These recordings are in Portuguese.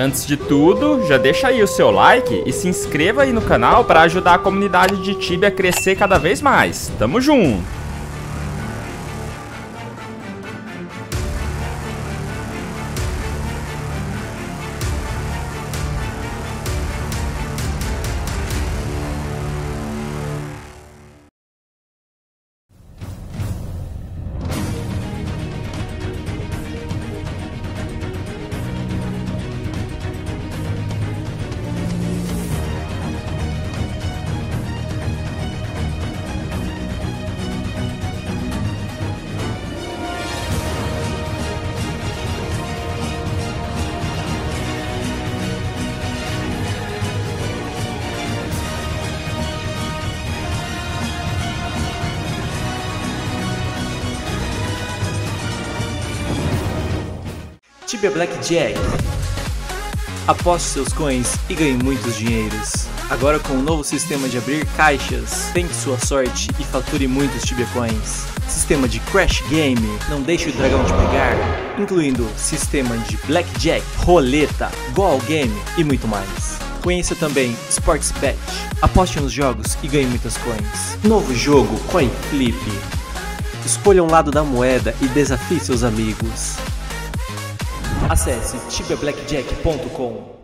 Antes de tudo, já deixa aí o seu like e se inscreva aí no canal para ajudar a comunidade de Tibia a crescer cada vez mais. Tamo junto! Tibia Blackjack. Aposte seus coins e ganhe muitos dinheiros. Agora com o um novo sistema de abrir caixas, tente sua sorte e fature muitos Tibia Coins. Sistema de Crash Game, não deixe o dragão te pegar, incluindo sistema de Blackjack, roleta, Goal Game e muito mais. Conheça também Sports Bet. Aposte nos jogos e ganhe muitas coins. Novo jogo Coin Flip. Escolha um lado da moeda e desafie seus amigos. Acesse tibeblackjack.com.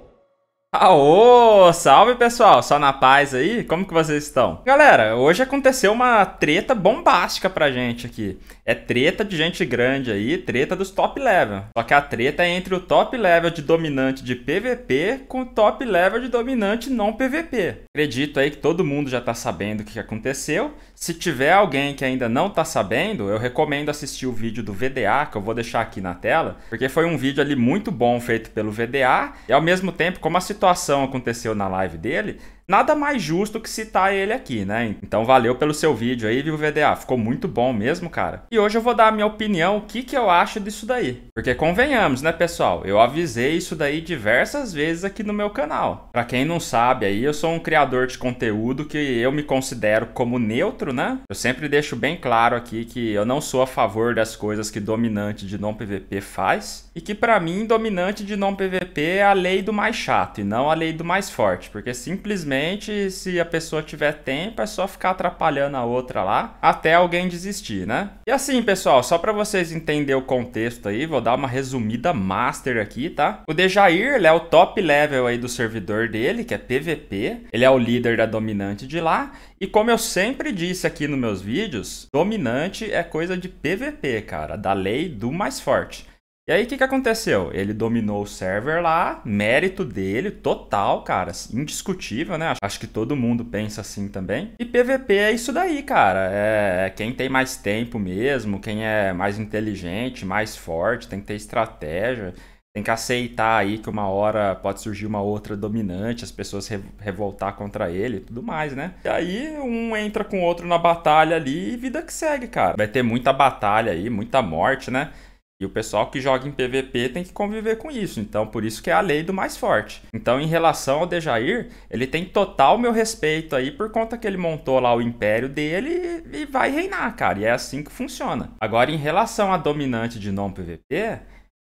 Aô, salve pessoal, só na paz aí? Como que vocês estão? Galera, hoje aconteceu uma treta bombástica pra gente aqui. É treta de gente grande aí, treta dos top level. Só que a treta é entre o top level de dominante de PVP com o top level de dominante não PVP. Acredito aí que todo mundo já tá sabendo o que aconteceu. Se tiver alguém que ainda não tá sabendo, eu recomendo assistir o vídeo do VDA, que eu vou deixar aqui na tela, porque foi um vídeo ali muito bom feito pelo VDA e ao mesmo tempo como a situação situação aconteceu na live dele Nada mais justo que citar ele aqui, né? Então valeu pelo seu vídeo aí, viu, VDA? Ficou muito bom mesmo, cara. E hoje eu vou dar a minha opinião, o que, que eu acho disso daí. Porque convenhamos, né, pessoal? Eu avisei isso daí diversas vezes aqui no meu canal. Pra quem não sabe aí, eu sou um criador de conteúdo que eu me considero como neutro, né? Eu sempre deixo bem claro aqui que eu não sou a favor das coisas que dominante de não PVP faz. E que para mim, dominante de não PVP é a lei do mais chato e não a lei do mais forte. Porque simplesmente simplesmente, se a pessoa tiver tempo, é só ficar atrapalhando a outra lá até alguém desistir, né? E assim, pessoal, só para vocês entenderem o contexto aí, vou dar uma resumida master aqui, tá? O Dejair, ele é o top level aí do servidor dele, que é PVP. Ele é o líder da dominante de lá. E como eu sempre disse aqui nos meus vídeos, dominante é coisa de PVP, cara, da lei do mais forte. E aí o que, que aconteceu? Ele dominou o server lá, mérito dele, total, cara, assim, indiscutível, né? Acho que todo mundo pensa assim também. E PVP é isso daí, cara. É, é quem tem mais tempo mesmo, quem é mais inteligente, mais forte, tem que ter estratégia. Tem que aceitar aí que uma hora pode surgir uma outra dominante, as pessoas re revoltar contra ele e tudo mais, né? E aí um entra com o outro na batalha ali e vida que segue, cara. Vai ter muita batalha aí, muita morte, né? E o pessoal que joga em PVP tem que conviver com isso. Então, por isso que é a lei do mais forte. Então, em relação ao Dejair, ele tem total meu respeito aí por conta que ele montou lá o império dele e vai reinar, cara. E é assim que funciona. Agora, em relação a dominante de não PVP, o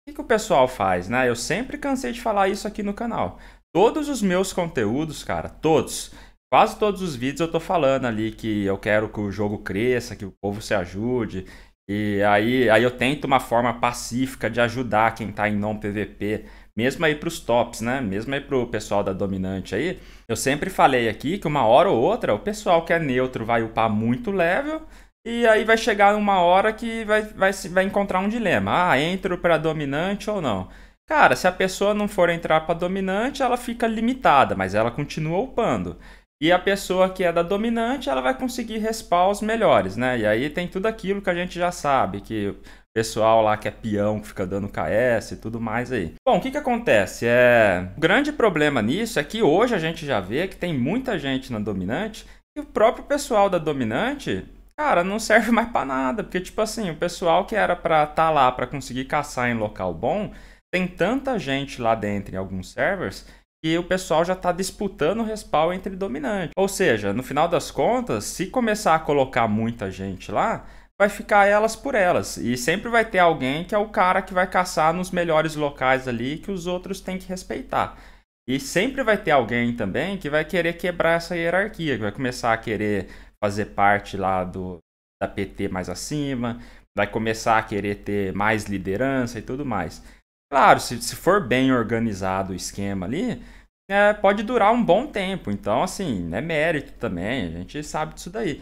que, que o pessoal faz, né? Eu sempre cansei de falar isso aqui no canal. Todos os meus conteúdos, cara, todos, quase todos os vídeos eu tô falando ali que eu quero que o jogo cresça, que o povo se ajude, e aí, aí eu tento uma forma pacífica de ajudar quem está em não PVP, mesmo aí para os tops, né? Mesmo aí para o pessoal da dominante aí. Eu sempre falei aqui que uma hora ou outra o pessoal que é neutro vai upar muito level e aí vai chegar uma hora que vai, vai, vai encontrar um dilema. Ah, entro para dominante ou não? Cara, se a pessoa não for entrar para dominante, ela fica limitada, mas ela continua upando. E a pessoa que é da dominante, ela vai conseguir os melhores, né? E aí tem tudo aquilo que a gente já sabe, que o pessoal lá que é peão, que fica dando KS e tudo mais aí. Bom, o que que acontece? É... O grande problema nisso é que hoje a gente já vê que tem muita gente na dominante e o próprio pessoal da dominante cara, não serve mais para nada, porque tipo assim, o pessoal que era para estar tá lá para conseguir caçar em local bom, tem tanta gente lá dentro em alguns servers que o pessoal já está disputando o respawn entre dominante. Ou seja, no final das contas, se começar a colocar muita gente lá, vai ficar elas por elas. E sempre vai ter alguém que é o cara que vai caçar nos melhores locais ali que os outros têm que respeitar. E sempre vai ter alguém também que vai querer quebrar essa hierarquia, que vai começar a querer fazer parte lá do da PT mais acima, vai começar a querer ter mais liderança e tudo mais. Claro, se, se for bem organizado o esquema ali, é, pode durar um bom tempo. Então, assim, é mérito também, a gente sabe disso daí.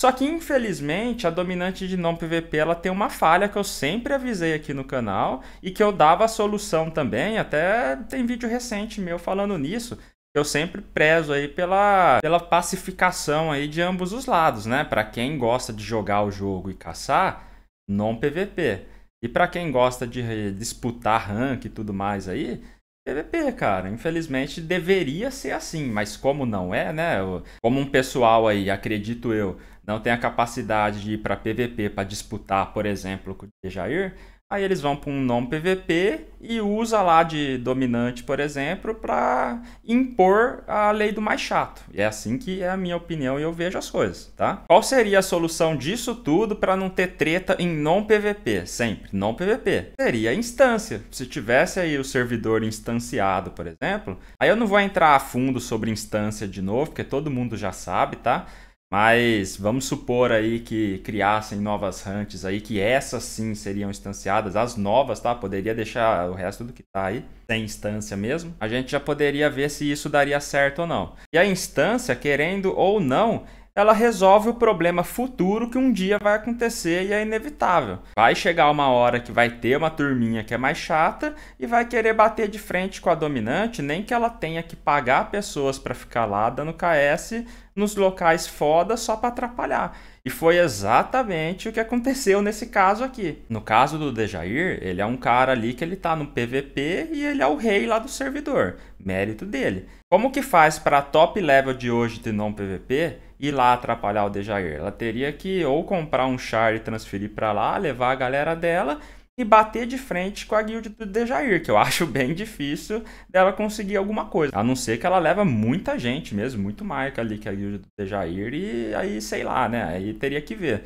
Só que, infelizmente, a dominante de não PVP ela tem uma falha que eu sempre avisei aqui no canal e que eu dava a solução também, até tem vídeo recente meu falando nisso. Eu sempre prezo aí pela, pela pacificação aí de ambos os lados, né? Para quem gosta de jogar o jogo e caçar, não PVP. E para quem gosta de disputar rank e tudo mais aí, PVP, cara, infelizmente deveria ser assim, mas como não é, né? Como um pessoal aí, acredito eu, não tem a capacidade de ir para PVP para disputar, por exemplo, com o Jair, Aí eles vão para um non PVP e usa lá de dominante, por exemplo, para impor a lei do mais chato. E é assim que é a minha opinião e eu vejo as coisas, tá? Qual seria a solução disso tudo para não ter treta em non PVP? Sempre, não PVP. Seria instância. Se tivesse aí o servidor instanciado, por exemplo, aí eu não vou entrar a fundo sobre instância de novo, porque todo mundo já sabe, tá? Mas vamos supor aí que criassem novas hunts aí, que essas sim seriam instanciadas, as novas, tá? Poderia deixar o resto do que tá aí sem instância mesmo. A gente já poderia ver se isso daria certo ou não. E a instância, querendo ou não, ela resolve o problema futuro que um dia vai acontecer e é inevitável. Vai chegar uma hora que vai ter uma turminha que é mais chata e vai querer bater de frente com a dominante, nem que ela tenha que pagar pessoas para ficar lá dando KS nos locais foda só para atrapalhar. E foi exatamente o que aconteceu nesse caso aqui. No caso do Dejair, ele é um cara ali que ele tá no PVP e ele é o rei lá do servidor. Mérito dele. Como que faz para top level de hoje de não PVP ir lá atrapalhar o Dejair. Ela teria que ou comprar um char e transferir para lá, levar a galera dela e bater de frente com a guild do Dejair, que eu acho bem difícil dela conseguir alguma coisa. A não ser que ela leva muita gente mesmo, muito marca ali que é a guild do Dejair e aí sei lá, né? Aí teria que ver.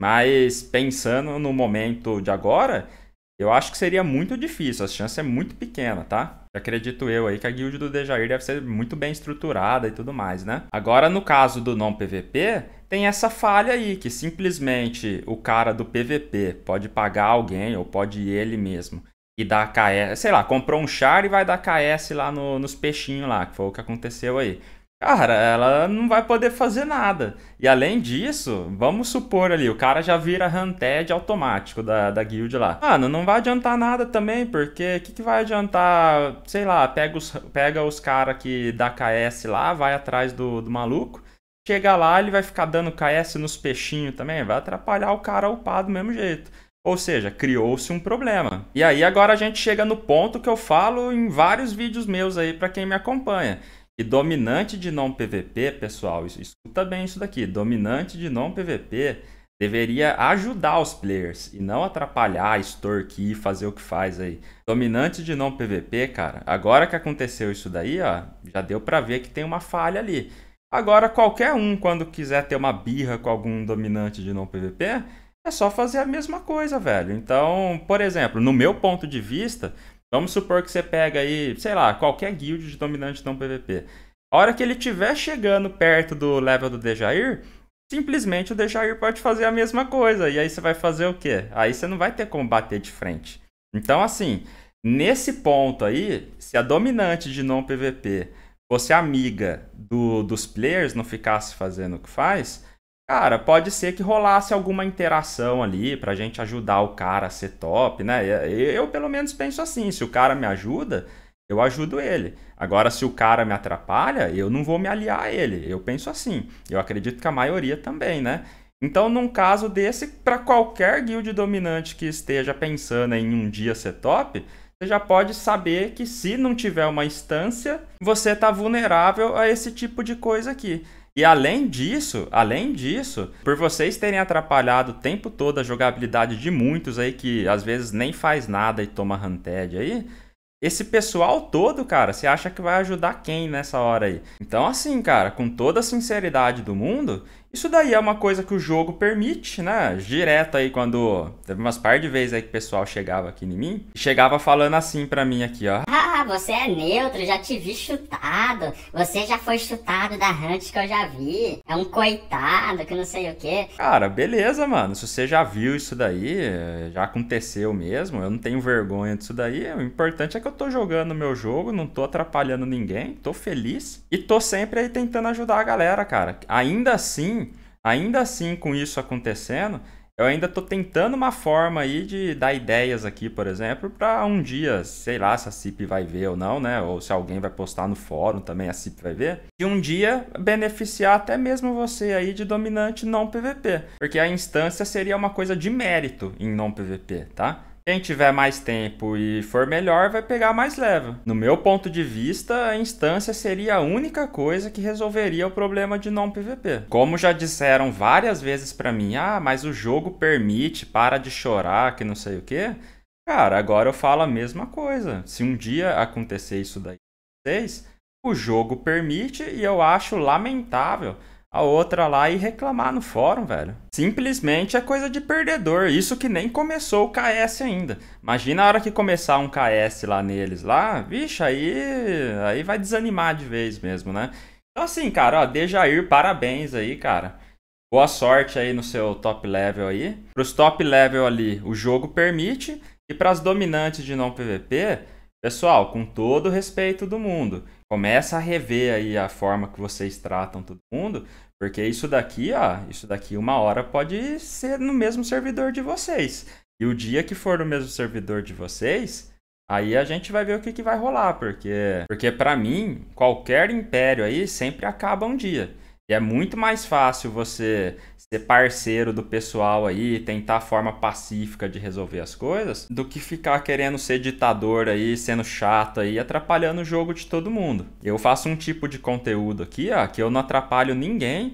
Mas pensando no momento de agora, eu acho que seria muito difícil, a chance é muito pequena, tá? Acredito eu aí que a guild do Dejair deve ser muito bem estruturada e tudo mais, né? Agora, no caso do não PVP, tem essa falha aí, que simplesmente o cara do PVP pode pagar alguém, ou pode ir ele mesmo, e dar KS, sei lá, comprou um char e vai dar KS lá no, nos peixinhos lá, que foi o que aconteceu aí. Cara, ela não vai poder fazer nada. E além disso, vamos supor ali, o cara já vira Hunted automático da, da guild lá. Mano, não vai adiantar nada também, porque o que, que vai adiantar? Sei lá, pega os, pega os caras que dá KS lá, vai atrás do, do maluco. Chega lá, ele vai ficar dando KS nos peixinhos também, vai atrapalhar o cara upar do mesmo jeito. Ou seja, criou-se um problema. E aí agora a gente chega no ponto que eu falo em vários vídeos meus aí para quem me acompanha e dominante de não PVP, pessoal, escuta bem isso daqui. Dominante de não PVP deveria ajudar os players e não atrapalhar, extorquir, fazer o que faz aí. Dominante de não PVP, cara, agora que aconteceu isso daí, ó, já deu para ver que tem uma falha ali. Agora qualquer um quando quiser ter uma birra com algum dominante de não PVP, é só fazer a mesma coisa, velho. Então, por exemplo, no meu ponto de vista, Vamos supor que você pega aí, sei lá, qualquer guild de dominante não PVP. A hora que ele estiver chegando perto do level do Dejair, simplesmente o Dejair pode fazer a mesma coisa. E aí você vai fazer o quê? Aí você não vai ter como bater de frente. Então, assim, nesse ponto aí, se a dominante de não PVP fosse amiga do, dos players, não ficasse fazendo o que faz, Cara, pode ser que rolasse alguma interação ali pra gente ajudar o cara a ser top, né? Eu, pelo menos, penso assim: se o cara me ajuda, eu ajudo ele. Agora, se o cara me atrapalha, eu não vou me aliar a ele. Eu penso assim. Eu acredito que a maioria também, né? Então, num caso desse, para qualquer guild dominante que esteja pensando em um dia ser top, você já pode saber que se não tiver uma instância, você está vulnerável a esse tipo de coisa aqui. E além disso, além disso, por vocês terem atrapalhado o tempo todo a jogabilidade de muitos aí que às vezes nem faz nada e toma Hunted aí, esse pessoal todo, cara, você acha que vai ajudar quem nessa hora aí? Então, assim, cara, com toda a sinceridade do mundo, isso daí é uma coisa que o jogo permite, né? Direto aí quando teve umas par de vezes aí que o pessoal chegava aqui em mim, chegava falando assim para mim aqui, ó. Ah, você é neutro, já te vi chutado. Você já foi chutado da Hunt que eu já vi. É um coitado que não sei o quê. Cara, beleza, mano. Se você já viu isso daí, já aconteceu mesmo. Eu não tenho vergonha disso daí. O importante é que eu tô jogando o meu jogo, não tô atrapalhando ninguém, tô feliz e tô sempre aí tentando ajudar a galera, cara. Ainda assim, Ainda assim, com isso acontecendo, eu ainda estou tentando uma forma aí de dar ideias aqui, por exemplo, para um dia, sei lá se a CIP vai ver ou não, né? Ou se alguém vai postar no fórum também, a CIP vai ver. e um dia beneficiar até mesmo você aí de dominante não PVP. Porque a instância seria uma coisa de mérito em não PVP, tá? Quem tiver mais tempo e for melhor vai pegar mais leve. No meu ponto de vista, a instância seria a única coisa que resolveria o problema de não PVP. Como já disseram várias vezes para mim, ah, mas o jogo permite, para de chorar, que não sei o quê. Cara, agora eu falo a mesma coisa. Se um dia acontecer isso daí, vocês, o jogo permite e eu acho lamentável a outra lá e reclamar no fórum, velho. Simplesmente é coisa de perdedor. Isso que nem começou o KS ainda. Imagina a hora que começar um KS lá neles lá, vixe, aí, aí vai desanimar de vez mesmo, né? Então assim, cara, ó, Dejair, parabéns aí, cara. Boa sorte aí no seu top level aí. Para os top level ali, o jogo permite. E para as dominantes de não PVP, Pessoal, com todo o respeito do mundo, começa a rever aí a forma que vocês tratam todo mundo, porque isso daqui, ó, isso daqui uma hora pode ser no mesmo servidor de vocês. E o dia que for no mesmo servidor de vocês, aí a gente vai ver o que, que vai rolar, porque porque para mim, qualquer império aí sempre acaba um dia. E é muito mais fácil você ser parceiro do pessoal aí, tentar a forma pacífica de resolver as coisas, do que ficar querendo ser ditador aí, sendo chato aí, atrapalhando o jogo de todo mundo. Eu faço um tipo de conteúdo aqui, ó, que eu não atrapalho ninguém.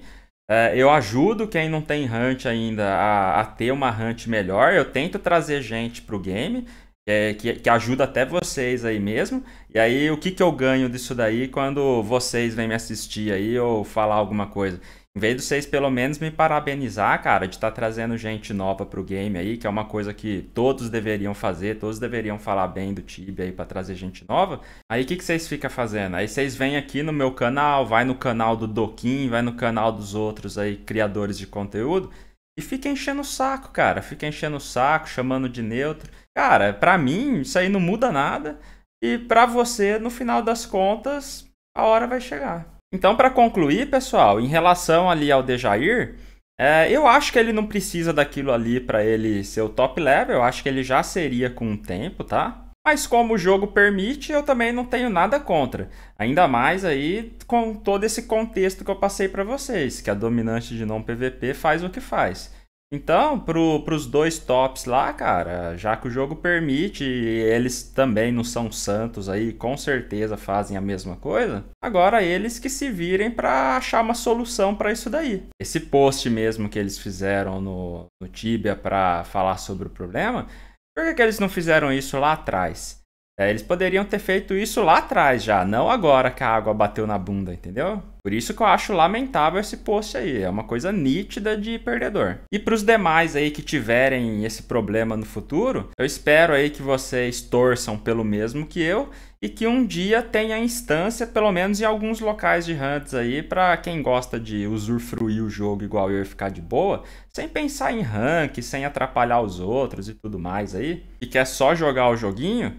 É, eu ajudo quem não tem hunt ainda a, a, ter uma hunt melhor. Eu tento trazer gente pro game. É, que, que ajuda até vocês aí mesmo. E aí, o que, que eu ganho disso daí quando vocês vêm me assistir aí ou falar alguma coisa? Em vez de vocês pelo menos me parabenizar, cara, de estar tá trazendo gente nova pro game aí, que é uma coisa que todos deveriam fazer, todos deveriam falar bem do Tibia aí pra trazer gente nova. Aí o que, que vocês ficam fazendo? Aí vocês vêm aqui no meu canal, vai no canal do Doquim, vai no canal dos outros aí, criadores de conteúdo, e fica enchendo o saco, cara. Fica enchendo o saco, chamando de neutro. Cara, pra mim, isso aí não muda nada. E pra você, no final das contas, a hora vai chegar. Então, para concluir, pessoal, em relação ali ao Dejair, é, eu acho que ele não precisa daquilo ali para ele ser o top level, eu acho que ele já seria com o tempo, tá? Mas como o jogo permite, eu também não tenho nada contra. Ainda mais aí com todo esse contexto que eu passei para vocês, que a dominante de não PVP faz o que faz. Então, para os dois tops lá, cara, já que o jogo permite, eles também não são santos aí, com certeza fazem a mesma coisa. Agora eles que se virem para achar uma solução para isso daí. Esse post mesmo que eles fizeram no, no Tibia para falar sobre o problema, por que, que eles não fizeram isso lá atrás? É, eles poderiam ter feito isso lá atrás já, não agora que a água bateu na bunda, entendeu? Por isso que eu acho lamentável esse post aí, é uma coisa nítida de perdedor. E para os demais aí que tiverem esse problema no futuro, eu espero aí que vocês torçam pelo mesmo que eu e que um dia tenha instância, pelo menos em alguns locais de hunts aí, para quem gosta de usufruir o jogo igual eu e ficar de boa, sem pensar em rank, sem atrapalhar os outros e tudo mais aí, e quer só jogar o joguinho,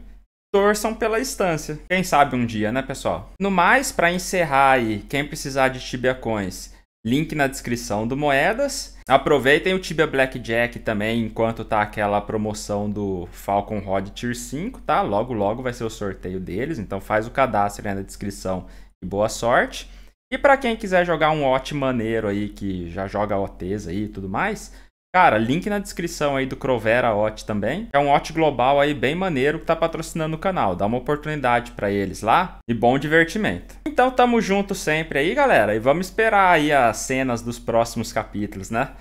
torçam pela instância. Quem sabe um dia, né, pessoal? No mais, para encerrar aí, quem precisar de Tibia Coins, link na descrição do Moedas. Aproveitem o Tibia Blackjack também, enquanto tá aquela promoção do Falcon Rod Tier 5, tá? Logo, logo vai ser o sorteio deles, então faz o cadastro aí na descrição e boa sorte. E para quem quiser jogar um Hot maneiro aí, que já joga OTs aí e tudo mais, Cara, link na descrição aí do Crovera Hot também. É um hot global aí bem maneiro que tá patrocinando o canal. Dá uma oportunidade para eles lá e bom divertimento. Então tamo junto sempre aí, galera, e vamos esperar aí as cenas dos próximos capítulos, né?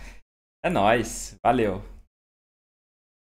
É nós. Valeu.